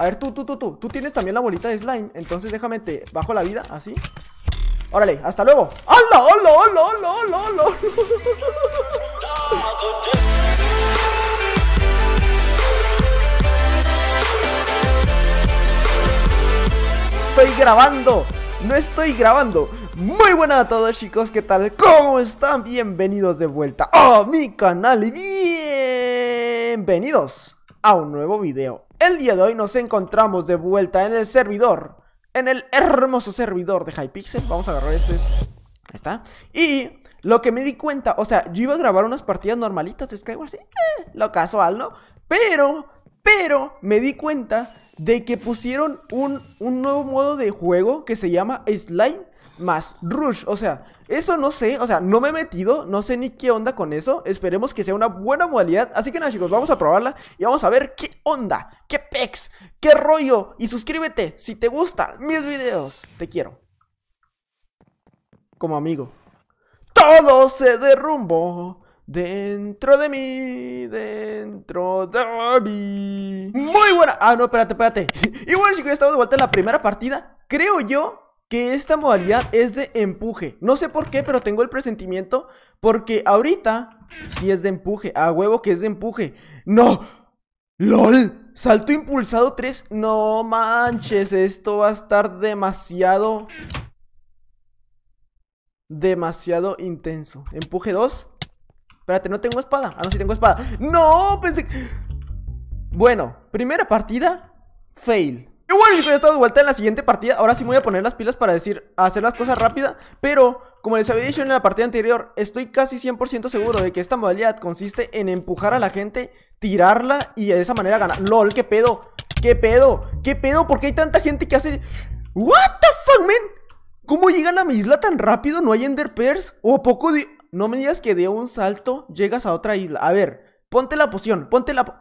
A ver, tú, tú, tú, tú. Tú tienes también la bolita de slime. Entonces déjame te bajo la vida, así. Órale, hasta luego. ¡Hola, hola, hola, hola, hola, Estoy grabando. No estoy grabando. Muy buenas a todos chicos, ¿qué tal? ¿Cómo están? Bienvenidos de vuelta a mi canal y bienvenidos a un nuevo video el día de hoy nos encontramos de vuelta en el servidor, en el hermoso servidor de Hypixel. Vamos a agarrar este, Ahí está. Y lo que me di cuenta, o sea, yo iba a grabar unas partidas normalitas de Skyward, sí, eh, lo casual, ¿no? Pero, pero, me di cuenta de que pusieron un, nuevo modo de juego que se llama Slime más Rush. O sea, eso no sé, o sea, no me he metido, no sé ni qué onda con eso. Esperemos que sea una buena modalidad. Así que nada, chicos, vamos a probarla y vamos a ver qué onda, qué pex, qué rollo. Y suscríbete si te gustan mis videos. Te quiero. Como amigo. Todo se derrumbo! Dentro de mí, dentro de mí. Mm. Muy buena. Ah, no, espérate, espérate. Igual, si hubiera estamos de vuelta en la primera partida. Creo yo que esta modalidad es de empuje. No sé por qué, pero tengo el presentimiento. Porque ahorita sí es de empuje. A huevo que es de empuje. ¡No! ¡LOL! Salto impulsado 3. No manches, esto va a estar demasiado. Demasiado intenso. Empuje 2. Espérate, no tengo espada. Ah, no, sí tengo espada. ¡No! Pensé Bueno, primera partida, fail. Igual bueno, chicos, ya estamos de vuelta en la siguiente partida. Ahora sí voy a poner las pilas para decir, hacer las cosas rápida. Pero, como les había dicho en la partida anterior, estoy casi 100% seguro de que esta modalidad consiste en empujar a la gente, tirarla y de esa manera ganar. LOL, ¿qué pedo? ¿Qué pedo? ¿Qué pedo? ¿Por qué hay tanta gente que hace... What the fuck, man? ¿Cómo llegan a mi isla tan rápido? ¿No hay enderpears? ¿O poco de no me digas que de un salto llegas a otra isla. A ver, ponte la poción, ponte la... Po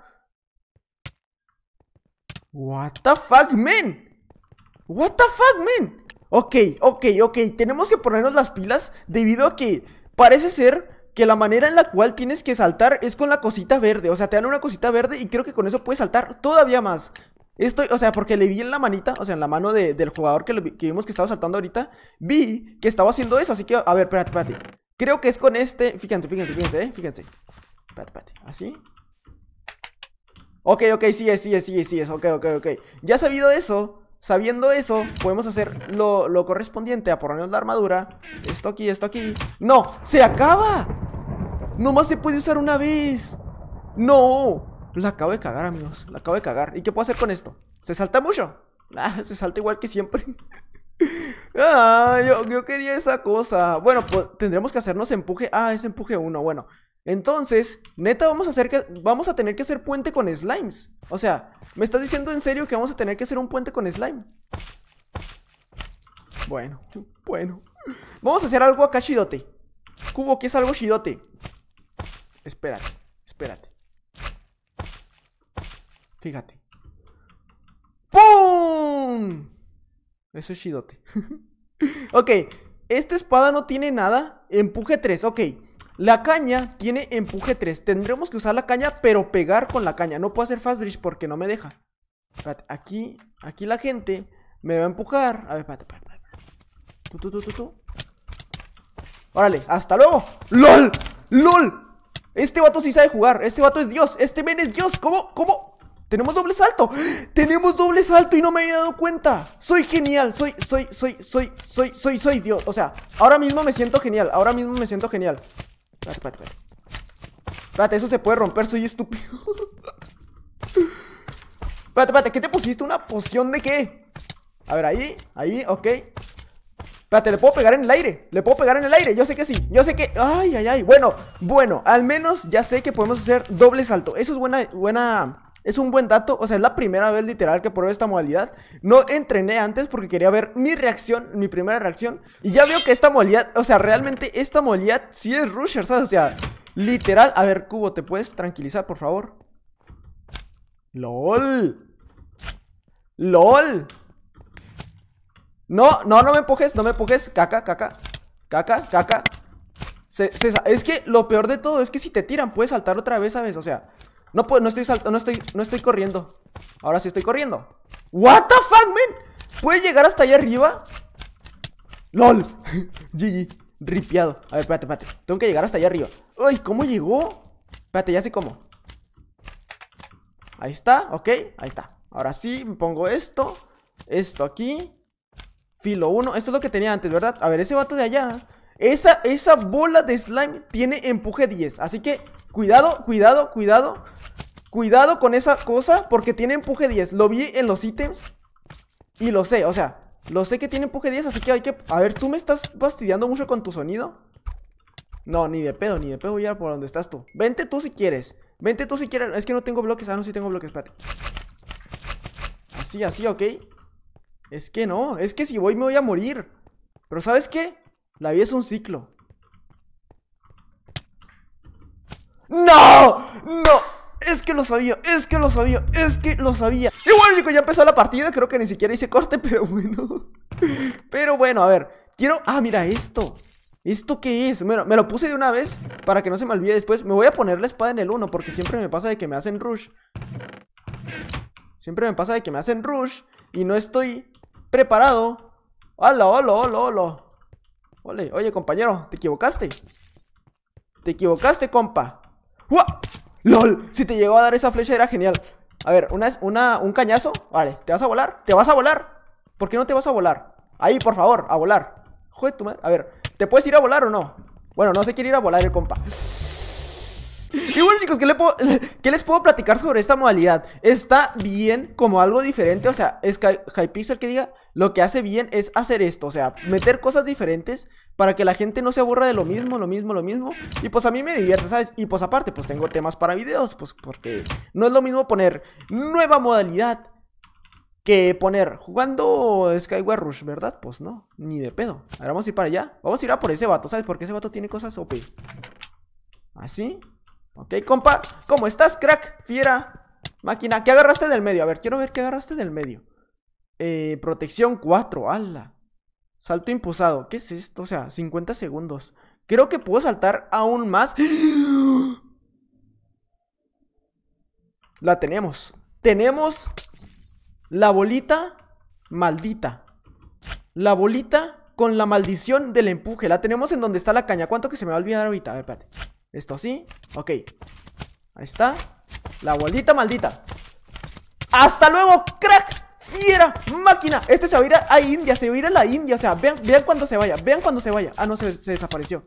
What the fuck, man? What the fuck, man? Ok, ok, ok, tenemos que ponernos las pilas debido a que parece ser que la manera en la cual tienes que saltar es con la cosita verde. O sea, te dan una cosita verde y creo que con eso puedes saltar todavía más. Estoy, o sea, porque le vi en la manita, o sea, en la mano del jugador que, que vimos que estaba saltando ahorita, vi que estaba haciendo eso, así que, a ver, espérate, espérate. Creo que es con este. Fíjense, fíjense, fíjense, eh. Fíjense. Espérate, espérate. Así. Ok, ok, sí es, sí es, sí sí es. Ok, ok, ok. Ya sabido eso, sabiendo eso, podemos hacer lo, lo correspondiente a ponernos la armadura. Esto aquí, esto aquí. ¡No! ¡Se acaba! Nomás se puede usar una vez. ¡No! La acabo de cagar, amigos. La acabo de cagar. ¿Y qué puedo hacer con esto? ¿Se salta mucho? Ah, se salta igual que siempre. Ah, yo, yo, quería esa cosa. Bueno, pues tendremos que hacernos empuje. Ah, es empuje uno, bueno. Entonces, neta, vamos a, hacer que, vamos a tener que hacer puente con slimes. O sea, ¿me estás diciendo en serio que vamos a tener que hacer un puente con slime? Bueno, bueno. Vamos a hacer algo acá chidote. Cubo, ¿qué es algo chidote. Espérate, espérate. Fíjate. ¡Pum! Eso es chidote. ok, esta espada no tiene nada. Empuje 3, ok. La caña tiene empuje 3. Tendremos que usar la caña, pero pegar con la caña. No puedo hacer fast bridge porque no me deja. Espérate, aquí, aquí la gente me va a empujar. A ver, espérate, espérate. tú, tú, tú, Órale, hasta luego. ¡LOL! ¡LOL! Este vato sí sabe jugar. Este vato es Dios. Este men es Dios. ¿Cómo? ¿Cómo? Tenemos doble salto. Tenemos doble salto y no me había dado cuenta. Soy genial. Soy, soy, soy, soy, soy, soy, soy Dios. O sea, ahora mismo me siento genial. Ahora mismo me siento genial. Espérate, espérate, espérate. Espérate, eso se puede romper. Soy estúpido. espérate, espérate. ¿Qué te pusiste? ¿Una poción de qué? A ver, ahí, ahí, ok. Espérate, le puedo pegar en el aire. Le puedo pegar en el aire. Yo sé que sí. Yo sé que. Ay, ay, ay. Bueno, bueno. Al menos ya sé que podemos hacer doble salto. Eso es buena, buena es un buen dato, o sea, es la primera vez literal que pruebo esta modalidad. No entrené antes porque quería ver mi reacción, mi primera reacción. Y ya veo que esta modalidad, o sea, realmente esta modalidad sí es rusher, ¿sabes? O sea, literal. A ver, Cubo, ¿te puedes tranquilizar, por favor? ¡Lol! ¡Lol! No, no, no me empujes, no me empujes. Caca, caca. Caca, caca. Se, es que lo peor de todo es que si te tiran, puedes saltar otra vez, ¿sabes? O sea, no puedo, no estoy no estoy, no estoy corriendo Ahora sí estoy corriendo What the fuck, man ¿Puede llegar hasta allá arriba? LOL GG Ripiado A ver, espérate, espérate Tengo que llegar hasta allá arriba Ay, ¿cómo llegó? Espérate, ya sé cómo Ahí está, ok Ahí está Ahora sí, me pongo esto Esto aquí Filo 1 Esto es lo que tenía antes, ¿verdad? A ver, ese vato de allá Esa, esa bola de slime tiene empuje 10 Así que, cuidado, cuidado, cuidado Cuidado con esa cosa porque tiene empuje 10. Lo vi en los ítems y lo sé, o sea, lo sé que tiene empuje 10, así que hay que... A ver, ¿tú me estás fastidiando mucho con tu sonido? No, ni de pedo, ni de pedo voy a ir por donde estás tú. Vente tú si quieres. Vente tú si quieres. Es que no tengo bloques. Ah, no, sí tengo bloques, espérate. Así, así, ¿ok? Es que no, es que si voy me voy a morir. Pero ¿sabes qué? La vida es un ciclo. ¡No! ¡No! Es que lo sabía, es que lo sabía, es que lo sabía Igual, bueno ya empezó la partida, creo que ni siquiera hice corte, pero bueno Pero bueno, a ver, quiero... Ah, mira esto ¿Esto qué es? Bueno, me lo puse de una vez para que no se me olvide después Me voy a poner la espada en el 1 porque siempre me pasa de que me hacen rush Siempre me pasa de que me hacen rush y no estoy preparado ¡Hola, hola, hola, hola! Ole, oye compañero, te equivocaste Te equivocaste, compa ¡Uah! LOL, si te llegó a dar esa flecha era genial. A ver, una, una, un cañazo. Vale, ¿te vas a volar? ¿Te vas a volar? ¿Por qué no te vas a volar? Ahí, por favor, a volar. Joder, tu madre. A ver, ¿te puedes ir a volar o no? Bueno, no se quiere ir a volar el compa. Y bueno chicos, ¿qué, puedo, ¿qué, les puedo platicar sobre esta modalidad? Está bien como algo diferente, o sea, es Hypixel que diga lo que hace bien es hacer esto, o sea, meter cosas diferentes para que la gente no se aburra de lo mismo, lo mismo, lo mismo. Y pues a mí me divierte, ¿sabes? Y pues aparte, pues tengo temas para videos, pues porque no es lo mismo poner nueva modalidad que poner jugando Skyward Rush, ¿verdad? Pues no, ni de pedo. Ahora vamos a ir para allá. Vamos a ir a por ese vato, ¿sabes? Porque ese vato tiene cosas OP. Así. Ok, compa. ¿Cómo estás, crack? Fiera. Máquina. ¿Qué agarraste en el medio? A ver, quiero ver qué agarraste en el medio. Eh, protección 4, ala. Salto impulsado. ¿Qué es esto? O sea, 50 segundos. Creo que puedo saltar aún más. La tenemos. Tenemos la bolita maldita. La bolita con la maldición del empuje. La tenemos en donde está la caña. ¿Cuánto que se me va a olvidar ahorita? A ver, espérate. Esto así. Ok. Ahí está. La bolita maldita. ¡Hasta luego, crack! Fiera, máquina Este se va a ir a, India, se va a ir a la India O sea, vean, vean cuando se vaya, vean cuando se vaya Ah, no, se, desapareció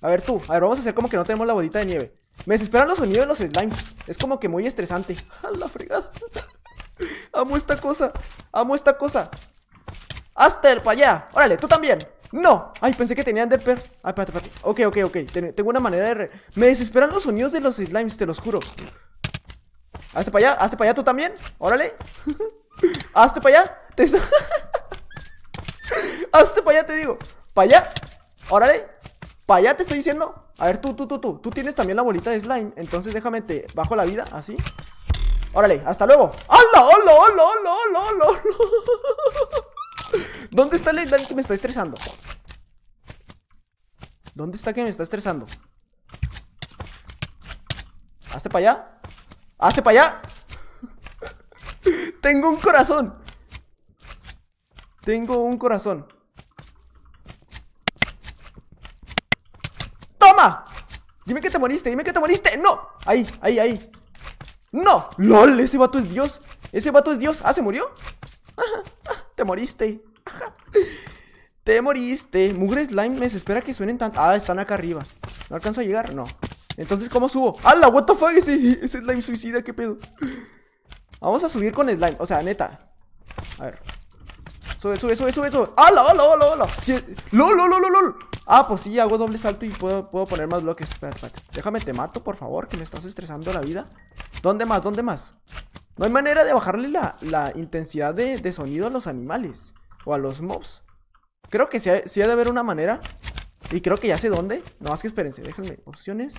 A ver tú, a ver, vamos a hacer como que no tenemos la bolita de nieve Me desesperan los sonidos de los slimes Es como que muy estresante A la fregada Amo esta cosa, amo esta cosa Hasta para allá, órale, tú también ¡No! Ay, pensé que tenían Enderper Ay, ah, espérate, espérate Ok, ok, ok Tengo una manera de... Me desesperan los sonidos de los slimes, te los juro Hazte para allá, hazte para allá tú también Órale Hazte para allá. Hazte para allá, te digo. Para allá. Órale. Para allá te estoy diciendo. A ver, tú, tú, tú, tú. Tú tienes también la bolita de slime. Entonces déjame te bajo la vida, así. Órale, hasta luego. ¡Hola, hola, hola, hola, hola, hola! dónde está el que me está estresando? ¿Dónde está que me está estresando? Hazte para allá. Hazte para allá. Tengo un corazón. Tengo un corazón. ¡Toma! Dime que te moriste, dime que te moriste. ¡No! Ahí, ahí, ahí. ¡No! ¡Lol! Ese vato es Dios. Ese vato es Dios. ¿Ah, se murió? Ah, te moriste. Te moriste. Mugre slime me espera que suenen tanto Ah, están acá arriba. ¿No alcanzo a llegar? No. Entonces, ¿cómo subo? ¡Hala! ¿What the fuck? ese slime suicida, ¿qué pedo? Vamos a subir con el slime, o sea, neta A ver Sube, sube, sube, sube, sube ¡Hala, hala, hala, hala! Sí, ¡Lol, lol, lol, lol! Ah, pues sí, hago doble salto y puedo, puedo poner más bloques espérate, déjame, te mato, por favor Que me estás estresando la vida ¿Dónde más, dónde más? No hay manera de bajarle la, intensidad de, sonido a los animales O a los mobs Creo que sí, sí ha de haber una manera Y creo que ya sé dónde No, más que espérense, déjenme Opciones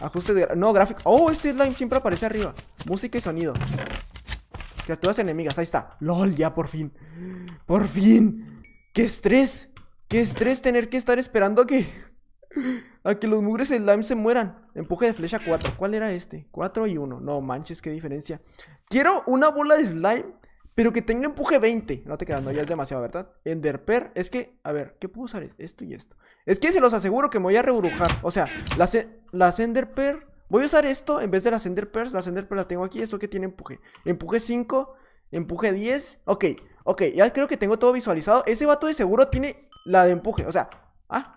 Ajuste de... No, gráfico. Oh, este slime siempre aparece arriba. Música y sonido. Criaturas enemigas. Ahí está. LOL, ya por fin. Por fin. Qué estrés. Qué estrés tener que estar esperando a que... A que los mugres slime se mueran. Empuje de flecha 4. ¿Cuál era este? 4 y 1. No manches, qué diferencia. Quiero una bola de slime pero que tenga empuje 20. No te quedas, no, ya es demasiado, ¿verdad? Enderper, es que, a ver, ¿qué puedo usar? Esto y esto. Es que se los aseguro que me voy a rebrujar. O sea, las, e, las Enderper. Voy a usar esto en vez de las Enderpers. Las Enderpers las tengo aquí. Esto que tiene empuje. Empuje 5. Empuje 10. Ok, ok, ya creo que tengo todo visualizado. Ese vato de seguro tiene la de empuje. O sea, ah,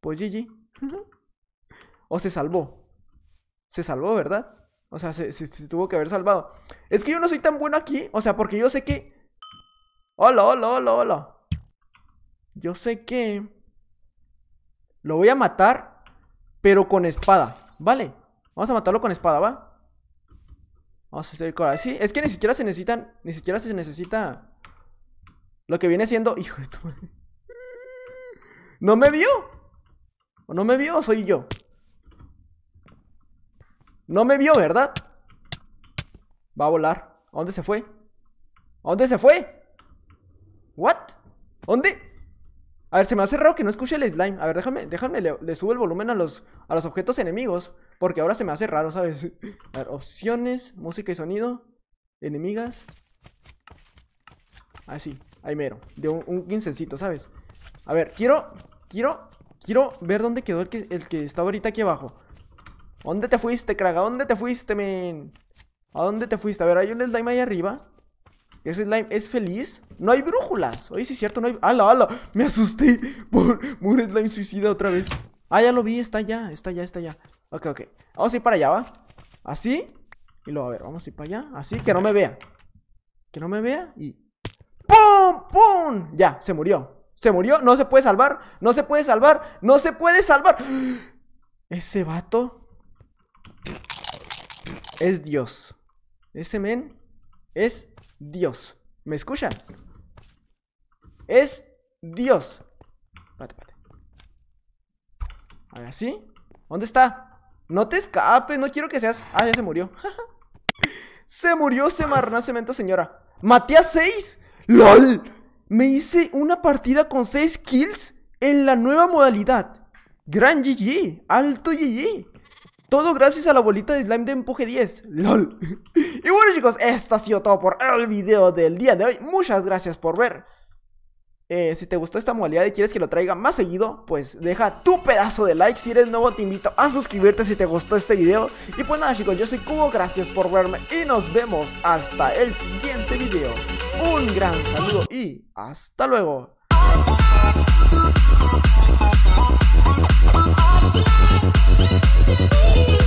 pues GG. o se salvó. Se salvó, ¿verdad? O sea, se, tuvo que haber salvado. Es que yo no soy tan bueno aquí. O sea, porque yo sé que... Hola, hola, hola, hola. Yo sé que... Lo voy a matar, pero con espada. Vale. Vamos a matarlo con espada, ¿va? Vamos a hacer coraje. Sí, es que ni siquiera se necesitan... Ni siquiera se necesita... Lo que viene siendo... Hijo de tu madre. ¿No me vio? ¿O no me vio soy yo? No me vio, ¿verdad? Va a volar. ¿A dónde se fue? ¿A dónde se fue? ¿What? ¿Dónde? A ver, se me hace raro que no escuche el slime. A ver, déjame, déjame, le, subo el volumen a los, a los objetos enemigos. Porque ahora se me hace raro, ¿sabes? A ver, opciones, música y sonido. Enemigas. Así, ahí mero. De un, un quincencito, ¿sabes? A ver, quiero, quiero, quiero ver dónde quedó el que, el que estaba ahorita aquí abajo. ¿Dónde te fuiste, craga? ¿A dónde te fuiste, men? ¿A dónde te fuiste? A ver, hay un slime ahí arriba. Ese slime es feliz. No hay brújulas. Oye, sí es cierto, no hay. ¡Hala, hala! Me asusté por un slime suicida otra vez. Ah, ya lo vi, está allá, está allá, está allá. Ok, ok. Vamos a ir para allá, ¿va? Así. Y luego, a ver, vamos a ir para allá. Así, que no me vea. Que no me vea y. ¡Pum! ¡Pum! Ya, se murió. Se murió, no se puede salvar. No se puede salvar. No se puede salvar. Ese vato es Dios. Ese men es Dios. ¿Me escuchan? Es Dios. Pate, pate. sí. ¿Dónde está? No te escapes, no quiero que seas. Ah, ya se murió. se murió, se marna cemento, señora. Matías a 6! ¡LOL! Me hice una partida con 6 kills en la nueva modalidad. Gran GG, alto GG. Todo gracias a la bolita de slime de empuje 10. LOL. y bueno chicos, esto ha sido todo por el video del día de hoy. Muchas gracias por ver. Eh, si te gustó esta modalidad y quieres que lo traiga más seguido, pues deja tu pedazo de like. Si eres nuevo, te invito a suscribirte si te gustó este video. Y pues nada, chicos, yo soy Cubo, gracias por verme y nos vemos hasta el siguiente video. Un gran saludo y hasta luego. Thank you.